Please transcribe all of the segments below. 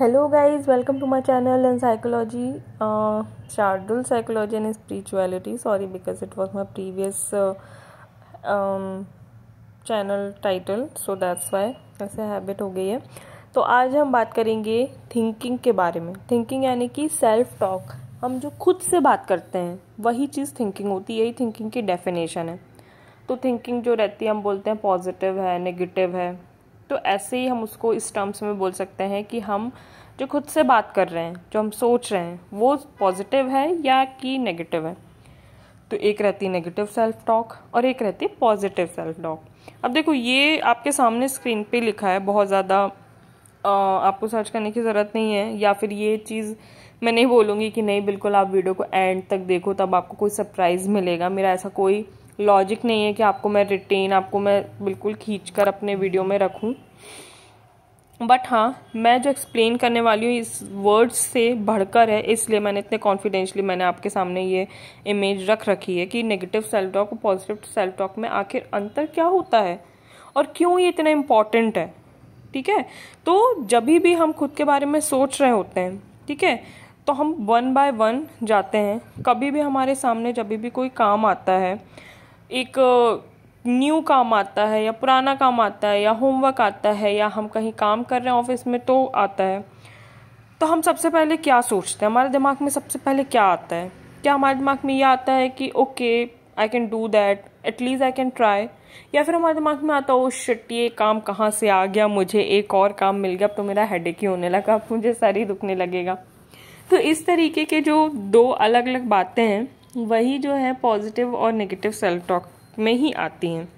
Hello guys welcome to my channel and psychology Shardul psychology and spirituality sorry because it was my previous channel title so that's why ऐसे habit हो गई है तो आज हम बात करेंगे थिंकिंग के बारे में थिंकिंग यानी कि सेल्फ टॉक हम जो खुद से बात करते हैं वही चीज़ थिंकिंग होती है यही थिंकिंग की डेफिनेशन है तो थिंकिंग जो रहती है हम बोलते हैं पॉजिटिव है नेगेटिव है तो ऐसे ही हम उसको इस टर्म्स में बोल सकते हैं कि हम जो खुद से बात कर रहे हैं जो हम सोच रहे हैं वो पॉजिटिव है या कि नेगेटिव है तो एक रहती है नेगेटिव सेल्फ टॉक और एक रहती है पॉजिटिव सेल्फ टॉक अब देखो ये आपके सामने स्क्रीन पे लिखा है बहुत ज़्यादा आपको सर्च करने की ज़रूरत नहीं है या फिर ये चीज़ मैं नहीं बोलूँगी कि नहीं बिल्कुल आप वीडियो को एंड तक देखो तब आपको कोई सरप्राइज़ मिलेगा मेरा ऐसा कोई लॉजिक नहीं है कि आपको मैं रिटेन आपको मैं बिल्कुल खींच कर अपने वीडियो में रखूँ बट हाँ मैं जो एक्सप्लेन करने वाली हूँ इस वर्ड्स से बढ़कर है इसलिए मैंने इतने कॉन्फिडेंशली मैंने आपके सामने ये इमेज रख रखी है कि नेगेटिव सेल्फ टॉक और पॉजिटिव सेल्फ टॉक में आखिर अंतर क्या होता है और क्यों ये इतना इम्पॉर्टेंट है ठीक है तो जब भी हम खुद के बारे में सोच रहे होते हैं ठीक है तो हम वन बाय वन जाते हैं कभी भी हमारे सामने जब भी कोई काम आता है एक न्यू काम आता है या पुराना काम आता है या होमवर्क आता है या हम कहीं काम कर रहे हैं ऑफिस में तो आता है तो हम सबसे पहले क्या सोचते हैं हमारे दिमाग में सबसे पहले क्या आता है क्या हमारे दिमाग में ये आता है कि okay I can do that at least I can try या फिर हमारे दिमाग में आता है ओ oh, शिट ये काम कहाँ से आ गया मुझे एक और काम मिल गया अब तो मेरा हेड ही होने लगा अब मुझे सर ही दुखने लगेगा तो इस तरीके के जो दो अलग अलग बातें हैं वही जो है पॉजिटिव और नेगेटिव सेल्फ टॉक में ही आती हैं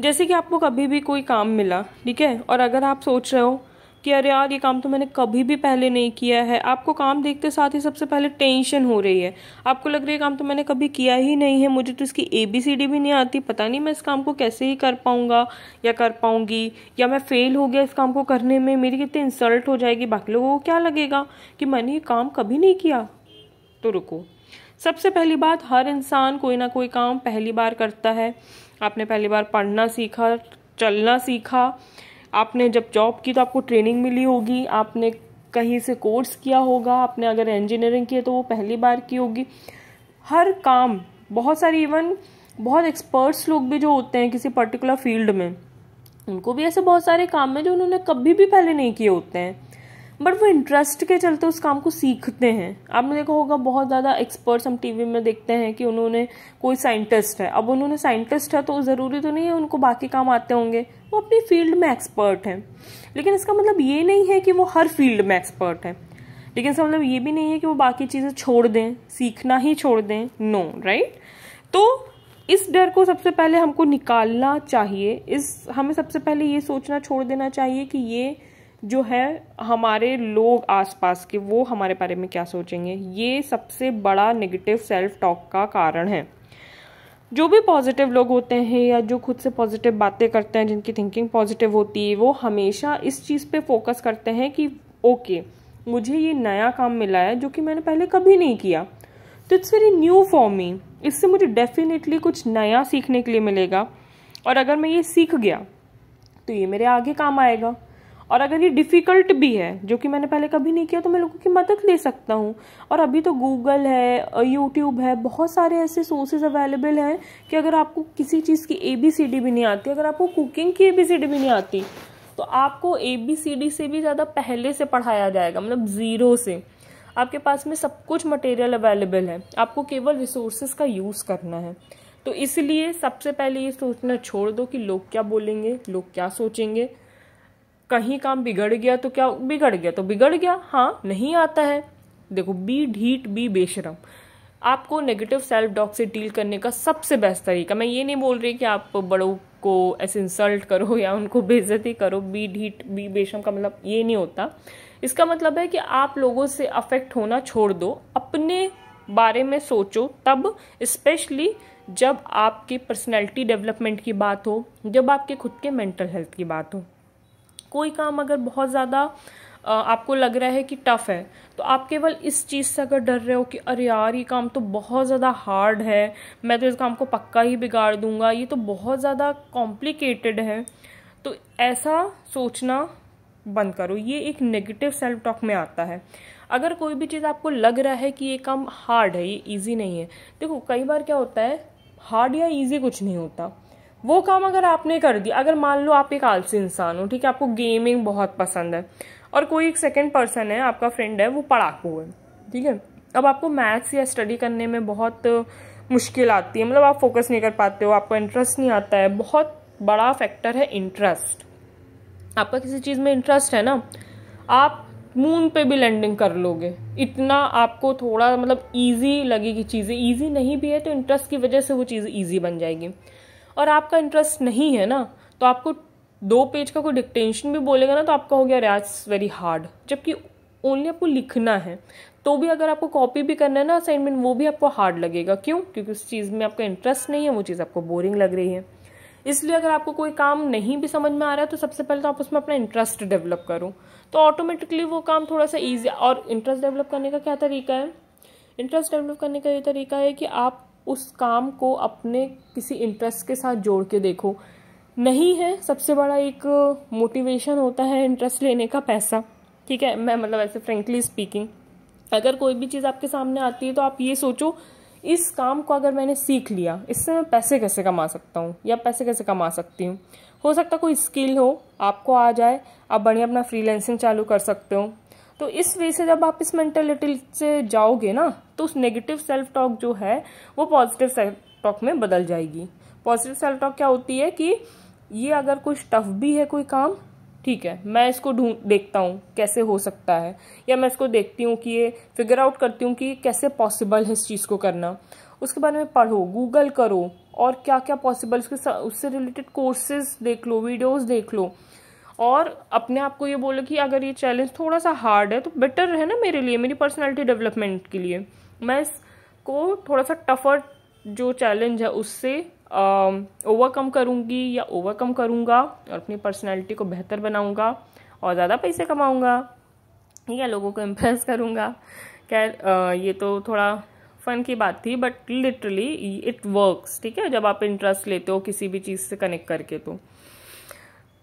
जैसे कि आपको कभी भी कोई काम मिला ठीक है और अगर आप सोच रहे हो कि अरे यार ये काम तो मैंने कभी भी पहले नहीं किया है आपको काम देखते साथ ही सबसे पहले टेंशन हो रही है आपको लग रहा है ये काम तो मैंने कभी किया ही नहीं है मुझे तो इसकी ए बी सी डी भी नहीं आती पता नहीं मैं इस काम को कैसे ही कर पाऊँगा या कर पाऊँगी या मैं फ़ेल हो गया इस काम को करने में मेरी कितनी इंसल्ट हो जाएगी बाकी लोगों को क्या लगेगा कि मैंने ये काम कभी नहीं किया तो रुको सबसे पहली बात हर इंसान कोई ना कोई काम पहली बार करता है आपने पहली बार पढ़ना सीखा चलना सीखा आपने जब जॉब की तो आपको ट्रेनिंग मिली होगी आपने कहीं से कोर्स किया होगा आपने अगर इंजीनियरिंग की है तो वो पहली बार की होगी हर काम बहुत सारी इवन बहुत एक्सपर्ट्स लोग भी जो होते हैं किसी पर्टिकुलर फील्ड में उनको भी ऐसे बहुत सारे काम हैं जो उन्होंने कभी भी पहले नहीं किए होते हैं बट वो इंटरेस्ट के चलते उस काम को सीखते हैं आपने देखा होगा बहुत ज़्यादा एक्सपर्ट्स हम टीवी में देखते हैं कि उन्होंने कोई साइंटिस्ट है अब उन्होंने साइंटिस्ट है तो ज़रूरी तो नहीं है उनको बाकी काम आते होंगे वो अपनी फील्ड में एक्सपर्ट हैं लेकिन इसका मतलब ये नहीं है कि वो हर फील्ड में एक्सपर्ट है लेकिन इसका मतलब ये भी नहीं है कि वो बाकी चीज़ें छोड़ दें सीखना ही छोड़ दें नो no, राइट right? तो इस डर को सबसे पहले हमको निकालना चाहिए इस हमें सबसे पहले ये सोचना छोड़ देना चाहिए कि ये जो है हमारे लोग आसपास के वो हमारे बारे में क्या सोचेंगे ये सबसे बड़ा नेगेटिव सेल्फ टॉक का कारण है जो भी पॉजिटिव लोग होते हैं या जो खुद से पॉजिटिव बातें करते हैं जिनकी थिंकिंग पॉजिटिव होती है वो हमेशा इस चीज़ पे फोकस करते हैं कि ओके मुझे ये नया काम मिला है जो कि मैंने पहले कभी नहीं किया तो it's very new for me इससे मुझे डेफिनेटली कुछ नया सीखने के लिए मिलेगा और अगर मैं ये सीख गया तो ये मेरे आगे काम आएगा और अगर ये डिफ़िकल्ट भी है जो कि मैंने पहले कभी नहीं किया तो मैं लोगों की मदद ले सकता हूँ और अभी तो गूगल है यूट्यूब है बहुत सारे ऐसे सोर्सेज अवेलेबल हैं कि अगर आपको किसी चीज़ की ए बी सी डी भी नहीं आती अगर आपको कुकिंग की ए बी सी डी भी नहीं आती तो आपको ए बी सी डी से भी ज़्यादा पहले से पढ़ाया जाएगा मतलब ज़ीरो से आपके पास में सब कुछ मटेरियल अवेलेबल है आपको केवल रिसोर्सेज का यूज़ करना है तो इसलिए सबसे पहले ये सोचना छोड़ दो कि लोग क्या बोलेंगे लोग क्या सोचेंगे कहीं काम बिगड़ गया तो क्या बिगड़ गया तो बिगड़ गया हाँ नहीं आता है देखो बी ढीट बी बेशरम आपको नेगेटिव सेल्फ डॉक से डील करने का सबसे बेस्ट तरीका मैं ये नहीं बोल रही कि आप बड़ों को ऐसे इंसल्ट करो या उनको बेजती करो बी ढीट बी बेशम का मतलब ये नहीं होता इसका मतलब है कि आप लोगों से अफेक्ट होना छोड़ दो अपने बारे में सोचो तब स्पेशली जब आपकी पर्सनैलिटी डेवलपमेंट की बात हो जब आपके खुद के मेंटल हेल्थ की बात हो कोई काम अगर बहुत ज़्यादा आपको लग रहा है कि टफ है तो आप केवल इस चीज़ से अगर डर रहे हो कि अरे यार ये काम तो बहुत ज़्यादा हार्ड है मैं तो इस काम को पक्का ही बिगाड़ दूंगा ये तो बहुत ज़्यादा कॉम्प्लिकेटेड है तो ऐसा सोचना बंद करो ये एक नेगेटिव सेल्फ टॉक में आता है अगर कोई भी चीज़ आपको लग रहा है कि ये काम हार्ड है ये ईजी नहीं है देखो कई बार क्या होता है हार्ड या ईजी कुछ नहीं होता वो काम अगर आपने कर दिया अगर मान लो आप एक आलसी इंसान हो ठीक है आपको गेमिंग बहुत पसंद है और कोई एक सेकेंड पर्सन है आपका फ्रेंड है वो पढ़ाकू है ठीक है अब आपको मैथ्स या स्टडी करने में बहुत मुश्किल आती है मतलब आप फोकस नहीं कर पाते हो आपको इंटरेस्ट नहीं आता है बहुत बड़ा फैक्टर है इंटरेस्ट आपका किसी चीज़ में इंटरेस्ट है ना आप मून पे भी लैंडिंग कर लोगे इतना आपको थोड़ा मतलब इजी लगेगी चीज़ें इजी नहीं भी है तो इंटरेस्ट की वजह से वो चीज़ इजी बन जाएगी और आपका इंटरेस्ट नहीं है ना तो आपको दो पेज का कोई डिक्टेंशन भी बोलेगा ना तो आपका हो गया आज वेरी हार्ड जबकि ओनली आपको लिखना है तो भी अगर आपको कॉपी भी करना है ना असाइनमेंट वो भी आपको हार्ड लगेगा क्यों क्योंकि उस चीज़ में आपका इंटरेस्ट नहीं है वो चीज़ आपको बोरिंग लग रही है इसलिए अगर आपको कोई काम नहीं भी समझ में आ रहा है तो सबसे पहले तो आप उसमें अपना इंटरेस्ट डेवलप करो तो ऑटोमेटिकली वो काम थोड़ा सा ईजी और इंटरेस्ट डेवलप करने का क्या तरीका है इंटरेस्ट डेवलप करने का ये तरीका है कि आप उस काम को अपने किसी इंटरेस्ट के साथ जोड़ के देखो नहीं है सबसे बड़ा एक मोटिवेशन होता है इंटरेस्ट लेने का पैसा ठीक है मैं मतलब ऐसे फ्रेंकली स्पीकिंग अगर कोई भी चीज़ आपके सामने आती है तो आप ये सोचो इस काम को अगर मैंने सीख लिया इससे मैं पैसे कैसे कमा सकता हूँ या पैसे कैसे कमा सकती हूँ हो सकता कोई स्किल हो आपको आ जाए आप बढ़िया अपना फ्रीलैंसिंग चालू कर सकते हो तो इस वे से जब आप इस मेंटेलिटी से जाओगे ना तो उस नेगेटिव सेल्फ टॉक जो है वो पॉजिटिव सेल्फ टॉक में बदल जाएगी पॉजिटिव सेल्फ टॉक क्या होती है कि ये अगर कुछ टफ भी है कोई काम ठीक है मैं इसको ढूंढ देखता हूँ कैसे हो सकता है या मैं इसको देखती हूँ कि ये फिगर आउट करती हूँ कि कैसे पॉसिबल है इस चीज़ को करना उसके बारे में पढ़ो गूगल करो और क्या क्या पॉसिबल उसके उससे रिलेटेड कोर्सेज देख लो वीडियोज देख लो और अपने आप को ये बोलो कि अगर ये चैलेंज थोड़ा सा हार्ड है तो बेटर है ना मेरे लिए मेरी पर्सनैलिटी डेवलपमेंट के लिए मैं इसको थोड़ा सा टफर जो चैलेंज है उससे ओवरकम करूँगी या ओवरकम करूँगा और अपनी पर्सनैलिटी को बेहतर बनाऊँगा और ज़्यादा पैसे कमाऊँगा या लोगों को इम्प्रेस करूँगा खैर ये तो थोड़ा फन की बात थी बट लिटरली इट वर्क्स ठीक है जब आप इंटरेस्ट लेते हो किसी भी चीज़ से कनेक्ट करके तो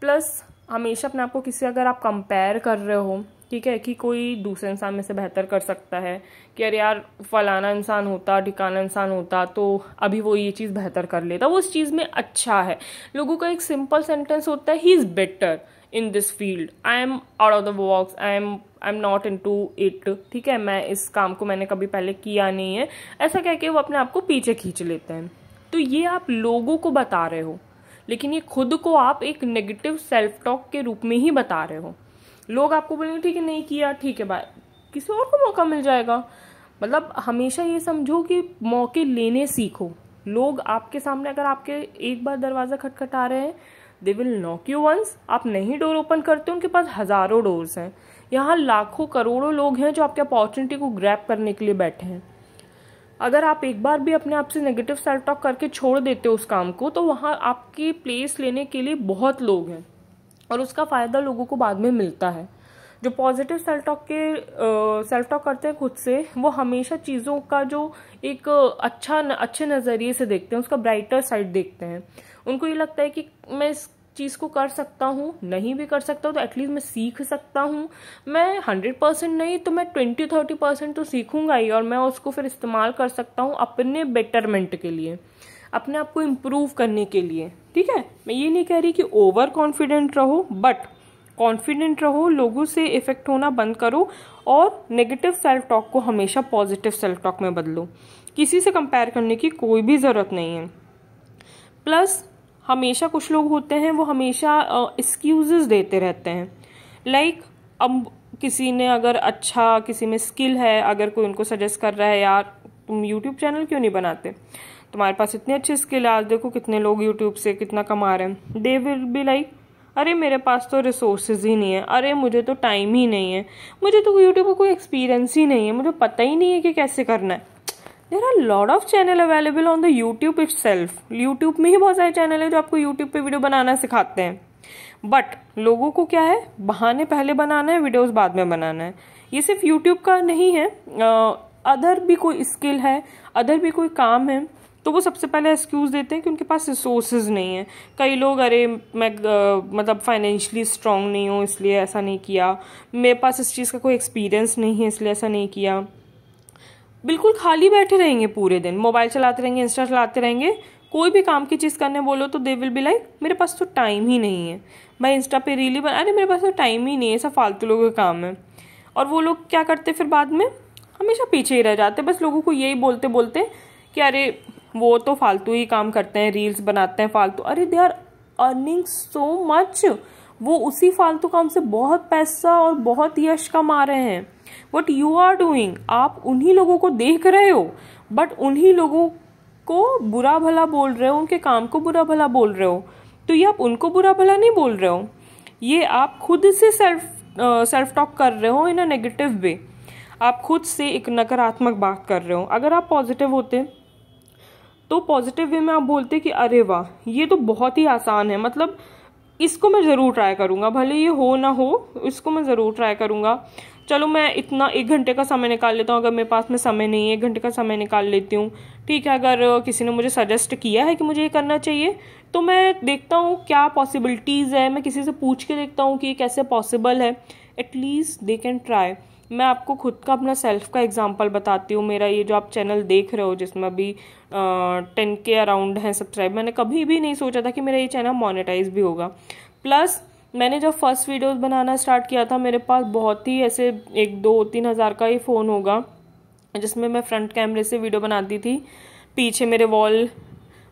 प्लस हमेशा अपने आप को किसी अगर आप कंपेयर कर रहे हो ठीक है कि कोई दूसरे इंसान में से बेहतर कर सकता है कि अरे यार फलाना इंसान होता ठिकाना इंसान होता तो अभी वो ये चीज़ बेहतर कर लेता वो उस चीज़ में अच्छा है लोगों का एक सिंपल सेंटेंस होता है he is better in this field I am out of the box I am I am not into it ठीक है मैं इस काम को मैंने कभी पहले किया नहीं है ऐसा कह के वो अपने आप को पीछे खींच लेते हैं तो ये आप लोगों को बता रहे हो लेकिन ये खुद को आप एक नेगेटिव सेल्फ टॉक के रूप में ही बता रहे हो लोग आपको बोलेंगे ठीक है नहीं किया ठीक है बाय किसी और को मौका मिल जाएगा मतलब हमेशा ये समझो कि मौके लेने सीखो लोग आपके सामने अगर आपके एक बार दरवाज़ा खटखटा रहे हैं they will knock you once आप नहीं डोर ओपन करते उनके पास हज़ारों डोर्स हैं यहाँ लाखों करोड़ों लोग हैं जो आपके अपॉर्चुनिटी को ग्रैप करने के लिए बैठे हैं अगर आप एक बार भी अपने आप से नेगेटिव सेल्फ टॉक करके छोड़ देते हो उस काम को तो वहाँ आपकी प्लेस लेने के लिए बहुत लोग हैं और उसका फ़ायदा लोगों को बाद में मिलता है जो पॉजिटिव सेल्फ टॉक के सेल्फ टॉक करते हैं खुद से वो हमेशा चीज़ों का जो एक अच्छा अच्छे नज़रिए से देखते हैं उसका ब्राइटर साइड देखते हैं उनको ये लगता है कि मैं इस चीज़ को कर सकता हूँ नहीं भी कर सकता हूँ तो एटलीस्ट मैं सीख सकता हूँ मैं हंड्रेड परसेंट नहीं तो मैं ट्वेंटी थर्टी परसेंट तो सीखूंगा ही और मैं उसको फिर इस्तेमाल कर सकता हूँ अपने बेटरमेंट के लिए अपने आप को इम्प्रूव करने के लिए ठीक है मैं ये नहीं कह रही कि ओवर कॉन्फिडेंट रहो बट कॉन्फिडेंट रहो लोगों से इफेक्ट होना बंद करो और नेगेटिव सेल्फ टॉक को हमेशा पॉजिटिव सेल्फ टॉक में बदलो किसी से कंपेयर करने की कोई भी ज़रूरत नहीं है प्लस हमेशा कुछ लोग होते हैं वो हमेशा एक्सक्यूज़ देते रहते हैं लाइक like, अब किसी ने अगर अच्छा किसी में स्किल है अगर कोई उनको सजेस्ट कर रहा है यार तुम यूट्यूब चैनल क्यों नहीं बनाते तुम्हारे पास इतनी अच्छी स्किल है आज देखो कितने लोग यूट्यूब से कितना कमा रहे हैं दे विल बी लाइक अरे मेरे पास तो रिसोर्सेज ही नहीं है अरे मुझे तो टाइम ही नहीं है मुझे तो यूट्यूब का कोई एक्सपीरियंस ही नहीं है मुझे पता ही नहीं है कि कैसे करना है there are lot of channel available on the YouTube itself YouTube में ही बहुत सारे चैनल हैं जो आपको यूट्यूब पे वीडियो बनाना सिखाते हैं बट लोगों को क्या है बहाने पहले बनाना है वीडियोज बाद में बनाना है ये सिर्फ यूट्यूब का नहीं है अदर भी कोई स्किल है अदर भी कोई काम है तो वो सबसे पहले एक्सक्यूज़ देते हैं कि उनके पास रिसोर्सेज नहीं है कई लोग अरे मैं आ, मतलब फाइनेंशियली स्ट्रांग नहीं हूँ इसलिए ऐसा नहीं किया मेरे पास इस चीज़ का कोई एक्सपीरियंस नहीं है इसलिए ऐसा नहीं किया बिल्कुल खाली बैठे रहेंगे पूरे दिन मोबाइल चलाते रहेंगे इंस्टा चलाते रहेंगे कोई भी काम की चीज़ करने बोलो तो दे विल बी लाइक मेरे पास तो टाइम ही नहीं है मैं इंस्टा पे रीली बना अरे मेरे पास तो टाइम ही नहीं है सब फालतू लोगों का काम है और वो लोग क्या करते फिर बाद में हमेशा पीछे ही रह जाते बस लोगों को यही बोलते बोलते कि अरे वो तो फालतू ही काम करते हैं रील्स बनाते हैं फालतू अरे they are earning so much वो उसी फालतू काम से बहुत पैसा और बहुत यश कमा रहे हैं वट यू आर डूइंग आप उन्हीं लोगों को देख रहे हो बट उन्हीं लोगों को बुरा भला बोल रहे हो उनके काम को बुरा भला बोल रहे हो तो ये आप उनको बुरा भला नहीं बोल रहे हो ये आप खुद से सेल्फ सेल्फ टॉक कर रहे हो इन अ नेगेटिव वे आप खुद से एक नकारात्मक बात कर रहे हो अगर आप पॉजिटिव होते तो पॉजिटिव वे में आप बोलते कि अरे वाह ये तो बहुत ही आसान है मतलब इसको मैं ज़रूर ट्राई करूँगा भले ये हो ना हो इसको मैं ज़रूर ट्राई करूँगा चलो मैं इतना एक घंटे का समय निकाल लेता हूँ अगर मेरे पास में समय नहीं है एक घंटे का समय निकाल लेती हूँ ठीक है अगर किसी ने मुझे सजेस्ट किया है कि मुझे ये करना चाहिए तो मैं देखता हूँ क्या पॉसिबिलिटीज़ है मैं किसी से पूछ के देखता हूँ कि ये कैसे पॉसिबल है एटलीस्ट दे कैन ट्राई मैं आपको खुद का अपना सेल्फ का एग्ज़ाम्पल बताती हूँ मेरा ये जो आप चैनल देख रहे हो जिसमें अभी टेन के अराउंड है सब्सक्राइब मैंने कभी भी नहीं सोचा था कि मेरा ये चैनल मोनेटाइज भी होगा प्लस मैंने जब फर्स्ट वीडियोस बनाना स्टार्ट किया था मेरे पास बहुत ही ऐसे एक दो तीन हज़ार का ही फ़ोन होगा जिसमें मैं फ्रंट कैमरे से वीडियो बनाती थी पीछे मेरे वॉल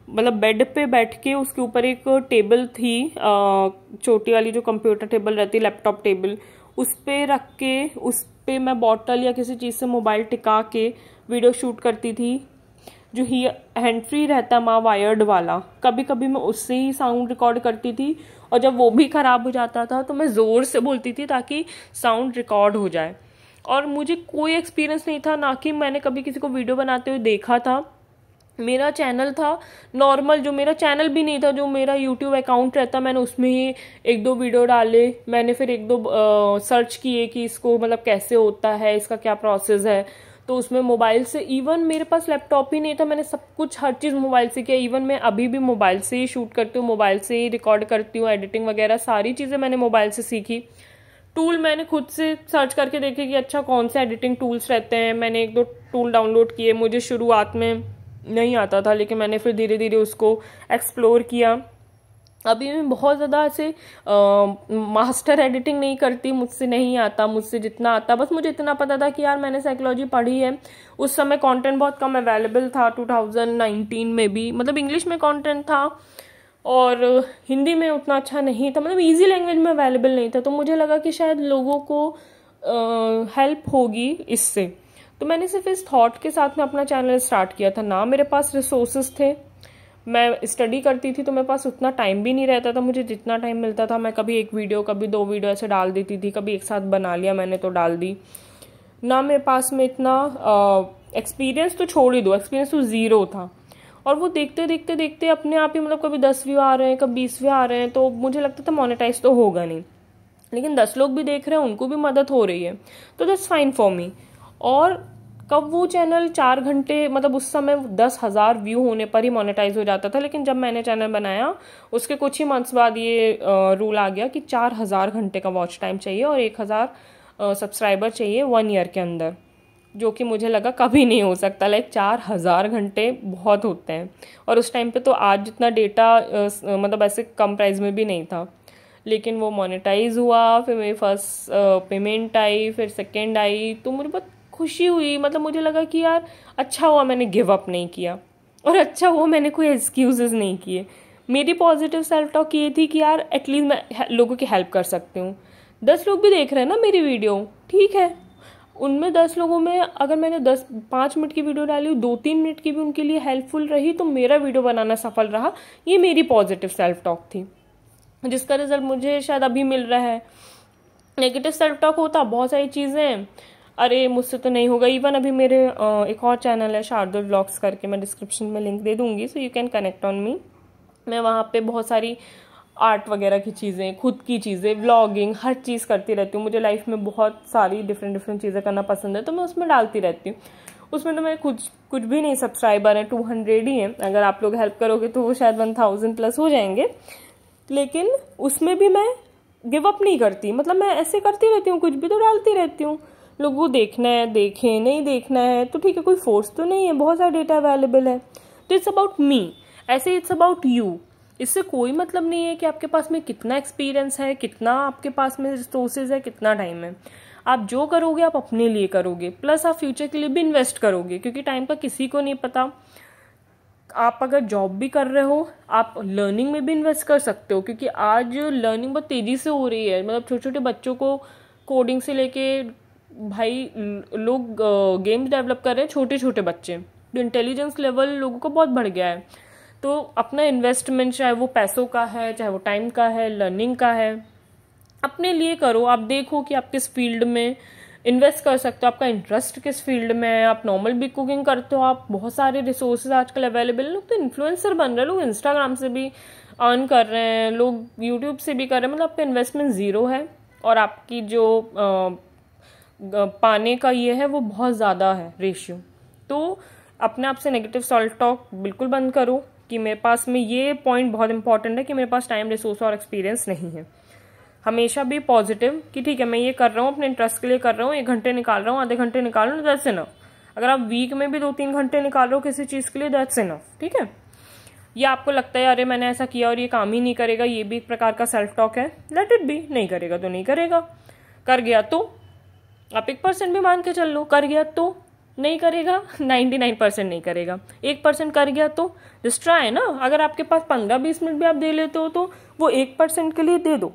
मतलब बेड पे बैठ के उसके ऊपर एक टेबल थी छोटी वाली जो कंप्यूटर टेबल रहती लैपटॉप टेबल उस पर रख के उस पे मैं बॉटल या किसी चीज़ से मोबाइल टिका के वीडियो शूट करती थी जो ही हैंड फ्री रहता माँ वायर्ड वाला कभी कभी मैं उससे ही साउंड रिकॉर्ड करती थी और जब वो भी ख़राब हो जाता था तो मैं ज़ोर से बोलती थी ताकि साउंड रिकॉर्ड हो जाए और मुझे कोई एक्सपीरियंस नहीं था ना कि मैंने कभी किसी को वीडियो बनाते हुए देखा था मेरा चैनल था नॉर्मल जो मेरा चैनल भी नहीं था जो मेरा यूट्यूब अकाउंट रहता मैंने उसमें ही एक दो वीडियो डाले मैंने फिर एक दो आ, सर्च किए कि इसको मतलब कैसे होता है इसका क्या प्रोसेस है तो उसमें मोबाइल से इवन मेरे पास लैपटॉप ही नहीं था मैंने सब कुछ हर चीज़ मोबाइल से किया इवन मैं अभी भी मोबाइल से ही शूट करती हूँ मोबाइल से ही रिकॉर्ड करती हूँ एडिटिंग वगैरह सारी चीज़ें मैंने मोबाइल से सीखी टूल मैंने खुद से सर्च करके देखे कि अच्छा कौन से एडिटिंग टूल्स रहते हैं मैंने एक दो टूल डाउनलोड किए मुझे शुरुआत में नहीं आता था लेकिन मैंने फिर धीरे धीरे उसको एक्सप्लोर किया अभी मैं बहुत ज़्यादा ऐसे मास्टर एडिटिंग नहीं करती मुझसे नहीं आता मुझसे जितना आता बस मुझे इतना पता था कि यार मैंने साइकोलॉजी पढ़ी है उस समय कंटेंट बहुत कम अवेलेबल था 2019 में भी मतलब इंग्लिश में कंटेंट था और हिंदी में उतना अच्छा नहीं था मतलब इजी लैंग्वेज में अवेलेबल नहीं था तो मुझे लगा कि शायद लोगों को हेल्प होगी इससे तो मैंने सिर्फ इस थॉट के साथ में अपना चैनल स्टार्ट किया था ना मेरे पास रिसोर्सेज थे मैं स्टडी करती थी तो मेरे पास उतना टाइम भी नहीं रहता था मुझे जितना टाइम मिलता था मैं कभी एक वीडियो कभी दो वीडियो ऐसे डाल देती थी कभी एक साथ बना लिया मैंने तो डाल दी ना मेरे पास में इतना एक्सपीरियंस तो छोड़ ही दो एक्सपीरियंस तो ज़ीरो था और वो देखते देखते देखते अपने आप ही मतलब कभी दस व्यू आ रहे हैं कभी बीस व्यू आ रहे हैं तो मुझे लगता था मोनेटाइज तो होगा नहीं लेकिन दस लोग भी देख रहे हैं उनको भी मदद हो रही है तो दैट्स फाइन फॉर मी और कब वो चैनल चार घंटे मतलब उस समय दस हज़ार व्यू होने पर ही मोनेटाइज हो जाता था लेकिन जब मैंने चैनल बनाया उसके कुछ ही मंथ्स बाद ये रूल आ गया कि चार हज़ार घंटे का वॉच टाइम चाहिए और एक हज़ार सब्सक्राइबर चाहिए वन ईयर के अंदर जो कि मुझे लगा कभी नहीं हो सकता लाइक चार हज़ार घंटे बहुत होते हैं और उस टाइम पे तो आज जितना डेटा मतलब ऐसे कम प्राइस में भी नहीं था लेकिन वो मोनेटाइज हुआ फिर मेरी फर्स्ट पेमेंट आई फिर सेकेंड आई तो मुझे बहुत खुशी हुई मतलब मुझे लगा कि यार अच्छा हुआ मैंने गिव अप नहीं किया और अच्छा हुआ मैंने कोई एक्सक्यूज़ नहीं किए मेरी पॉजिटिव सेल्फ टॉक ये थी कि यार एटलीस्ट मैं लोगों की हेल्प कर सकती हूँ दस लोग भी देख रहे हैं ना मेरी वीडियो ठीक है उनमें दस लोगों में अगर मैंने दस पाँच मिनट की वीडियो डाली दो तीन मिनट की भी उनके लिए हेल्पफुल रही तो मेरा वीडियो बनाना सफल रहा ये मेरी पॉजिटिव सेल्फ टॉक थी जिसका रिजल्ट मुझे शायद अभी मिल रहा है नेगेटिव सेल्फ टॉक होता बहुत सारी चीज़ें अरे मुझसे तो नहीं होगा इवन अभी मेरे एक और चैनल है शारदुल ब्लॉग्स करके मैं डिस्क्रिप्शन में लिंक दे दूंगी so you can connect on me मैं वहाँ पर बहुत सारी आर्ट वगैरह की चीज़ें खुद की चीज़ें व्लॉगिंग हर चीज़ करती रहती हूँ मुझे लाइफ में बहुत सारी डिफरेंट डिफरेंट चीज़ें करना पसंद है तो मैं उसमें डालती रहती हूँ उसमें तो मेरे कुछ कुछ भी नहीं सब्सक्राइबर हैं टू हंड्रेड ही हैं अगर आप लोग हेल्प करोगे तो वो शायद वन थाउजेंड प्लस हो जाएंगे लेकिन उसमें भी मैं गिव अप नहीं करती मतलब मैं ऐसे करती रहती हूँ कुछ भी तो डालती रहती हूँ लोगों को देखना है देखें नहीं देखना है तो ठीक है कोई फोर्स तो नहीं है बहुत सारा डेटा अवेलेबल है तो इट्स अबाउट मी ऐसे इट्स अबाउट यू इससे कोई मतलब नहीं है कि आपके पास में कितना एक्सपीरियंस है कितना आपके पास में रिसोर्सेज है कितना टाइम है आप जो करोगे आप अपने लिए करोगे प्लस आप फ्यूचर के लिए भी इन्वेस्ट करोगे क्योंकि टाइम का किसी को नहीं पता आप अगर जॉब भी कर रहे हो आप लर्निंग में भी इन्वेस्ट कर सकते हो क्योंकि आज लर्निंग बहुत तेज़ी से हो रही है मतलब छोटे छोटे बच्चों को कोडिंग से लेके भाई लोग गेम्स डेवलप कर रहे हैं छोटे छोटे बच्चे तो इंटेलिजेंस लेवल लोगों का बहुत बढ़ गया है तो अपना इन्वेस्टमेंट चाहे वो पैसों का है चाहे वो टाइम का है लर्निंग का है अपने लिए करो आप देखो कि आप किस फील्ड में इन्वेस्ट कर सकते हो आपका इंटरेस्ट किस फील्ड में है आप नॉर्मल भी कुकिंग करते हो आप बहुत सारे रिसोर्सेज आजकल अवेलेबल लोग तो इन्फ्लुएंसर बन रहे हैं लोग इंस्टाग्राम से भी अर्न कर रहे हैं लोग यूट्यूब से भी कर रहे हैं मतलब आपका इन्वेस्टमेंट ज़ीरो है और आपकी जो पाने का ये है वो बहुत ज़्यादा है रेशियो तो अपने आप से नेगेटिव सॉल्ट टॉक बिल्कुल बंद करो कि मेरे पास में ये पॉइंट बहुत इंपॉर्टेंट है कि मेरे पास टाइम रिसोर्स और एक्सपीरियंस नहीं है हमेशा भी पॉजिटिव कि ठीक है मैं ये कर रहा हूँ अपने इंटरेस्ट के लिए कर रहा हूँ एक घंटे निकाल रहा हूँ आधे घंटे निकाल रहा हूँ दैट्स इनफ अगर आप वीक में भी दो तीन घंटे निकाल रहे हो किसी चीज़ के लिए दैट्स इनफ ठीक है या आपको लगता है अरे मैंने ऐसा किया और ये काम ही नहीं करेगा ये भी एक प्रकार का सेल्फ टॉक है लेट इट भी नहीं करेगा तो नहीं करेगा कर गया तो आप एक परसेंट भी मान के चल लो कर गया तो नहीं करेगा नाइन्टी नाइन परसेंट नहीं करेगा एक परसेंट कर गया तो जस्ट ट्राई ना अगर आपके पास पंद्रह बीस मिनट भी आप दे लेते हो तो वो एक परसेंट के लिए दे दो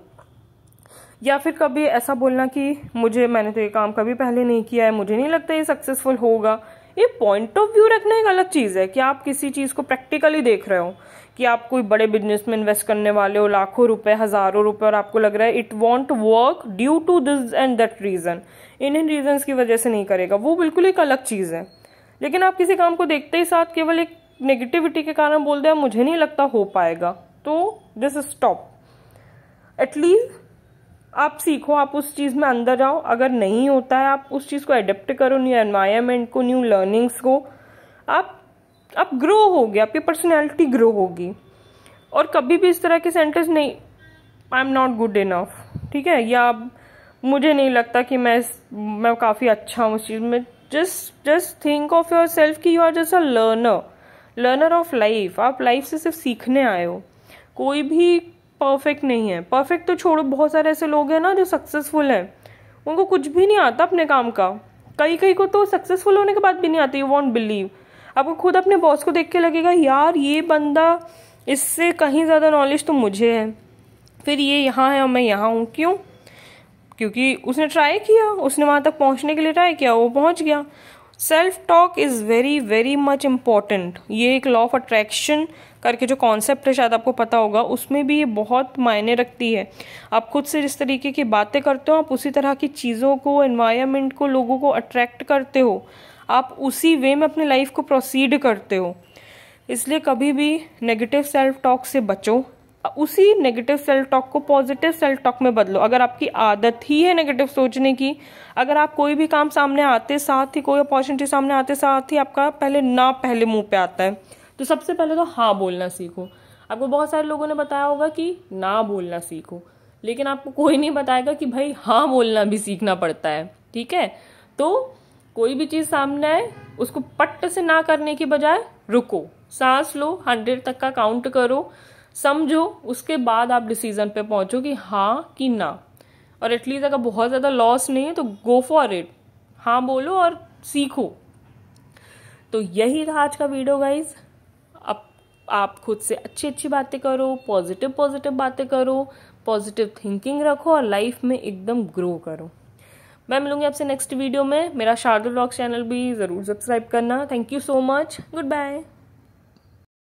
या फिर कभी ऐसा बोलना कि मुझे मैंने तो ये काम कभी पहले नहीं किया है मुझे नहीं लगता ये सक्सेसफुल होगा ये पॉइंट ऑफ व्यू रखना एक अलग चीज़ है कि आप किसी चीज़ को प्रैक्टिकली देख रहे हो कि आप कोई बड़े बिजनेस में इन्वेस्ट करने वाले हो लाखों रुपए हज़ारों रुपए और आपको लग रहा है it won't work due to this and that reason in in reasons की वजह से नहीं करेगा वो बिल्कुल एक अलग चीज़ है लेकिन आप किसी काम को देखते ही साथ केवल एक नेगेटिविटी के कारण बोल दें मुझे नहीं लगता हो पाएगा तो दिस इज स्टॉप एटलीस्ट आप सीखो आप उस चीज़ में अंदर जाओ अगर नहीं होता है आप उस चीज़ को एडेप्ट करो न्यू एनवायरमेंट को न्यू लर्निंग्स को आप आप ग्रो होगे आपकी पर्सनैलिटी ग्रो होगी और कभी भी इस तरह के सेंटेंस नहीं I am not good enough ठीक है या मुझे नहीं लगता कि मैं मैं काफ़ी अच्छा हूँ उस चीज़ में just just think of yourself कि you are just a learner learner of life आप लाइफ से सिर्फ सीखने आए हो कोई भी परफेक्ट नहीं है परफेक्ट तो छोड़ो बहुत सारे ऐसे लोग हैं ना जो सक्सेसफुल हैं उनको कुछ भी नहीं आता अपने काम का कई कई को तो सक्सेसफुल होने के बाद भी नहीं आती यू वॉन्ट बिलीव आपको खुद अपने बॉस को देख के लगेगा यार ये बंदा इससे कहीं ज़्यादा नॉलेज तो मुझे है फिर ये यहाँ है और मैं यहाँ हूँ क्यों क्योंकि उसने ट्राई किया उसने वहाँ तक पहुँचने के लिए ट्राई किया वो पहुँच गया self talk is very very much important ये एक लॉ ऑफ अट्रैक्शन करके जो कॉन्सेप्ट है शायद आपको पता होगा उसमें भी ये बहुत मायने रखती है आप खुद से जिस तरीके की बातें करते हो आप उसी तरह की चीज़ों को इन्वायरमेंट को लोगों को अट्रैक्ट करते हो आप उसी वे में अपने लाइफ को प्रोसीड करते हो इसलिए कभी भी नेगेटिव सेल्फ टॉक से बचो उसी नेगेटिव सेल्फ टॉक को पॉजिटिव सेल्फ टॉक में बदलो अगर आपकी आदत ही है नेगेटिव सोचने की अगर आप कोई भी काम सामने आते साथ ही कोई अपॉर्चुनिटी सामने आते साथ ही आपका पहले ना पहले मुंह पे आता है तो सबसे पहले तो हाँ बोलना सीखो आपको बहुत सारे लोगों ने बताया होगा कि ना बोलना सीखो लेकिन आपको कोई नहीं बताएगा कि भाई हाँ बोलना भी सीखना पड़ता है ठीक है तो कोई भी चीज़ सामने आए उसको पट्ट से ना करने के बजाय रुको सांस लो हंड्रेड तक का काउंट करो समझो उसके बाद आप डिसीजन पे पहुंचो कि हाँ कि ना और एटलीस्ट अगर बहुत ज़्यादा लॉस नहीं है तो गो फॉर इट हाँ बोलो और सीखो तो यही था आज का वीडियो गाइज अब आप खुद से अच्छी अच्छी बातें करो पॉजिटिव पॉजिटिव बातें करो पॉजिटिव थिंकिंग रखो और लाइफ में एकदम ग्रो करो मैं मिलूंगी आपसे नेक्स्ट वीडियो में मेरा शारदा ब्लॉग चैनल भी ज़रूर सब्सक्राइब करना thank you so much good bye